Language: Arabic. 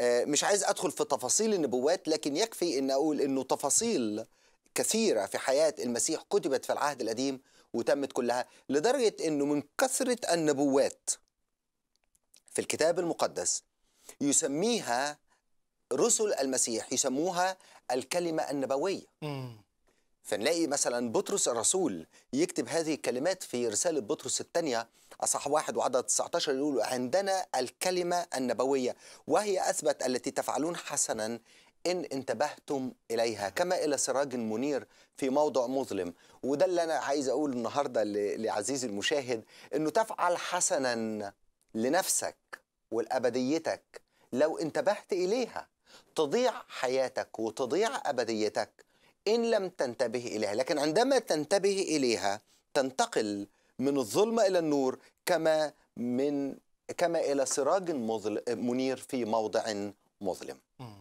آه، مش عايز ادخل في تفاصيل النبوات لكن يكفي ان اقول انه تفاصيل كثيره في حياه المسيح كتبت في العهد القديم وتمت كلها لدرجه انه من كثره النبوات في الكتاب المقدس يسميها رسل المسيح يسموها الكلمه النبويه. فنلاقي مثلا بطرس الرسول يكتب هذه الكلمات في رسالة بطرس الثانية أصح واحد وعدد 19 يقول عندنا الكلمة النبوية وهي أثبت التي تفعلون حسنا إن انتبهتم إليها كما إلى سراج منير في موضع مظلم وده اللي أنا عايز أقول النهاردة لعزيزي المشاهد أنه تفعل حسنا لنفسك ولأبديتك لو انتبهت إليها تضيع حياتك وتضيع أبديتك إن لم تنتبه إليها لكن عندما تنتبه إليها تنتقل من الظلمة إلى النور كما من كما إلى سراج مظل منير في موضع مظلم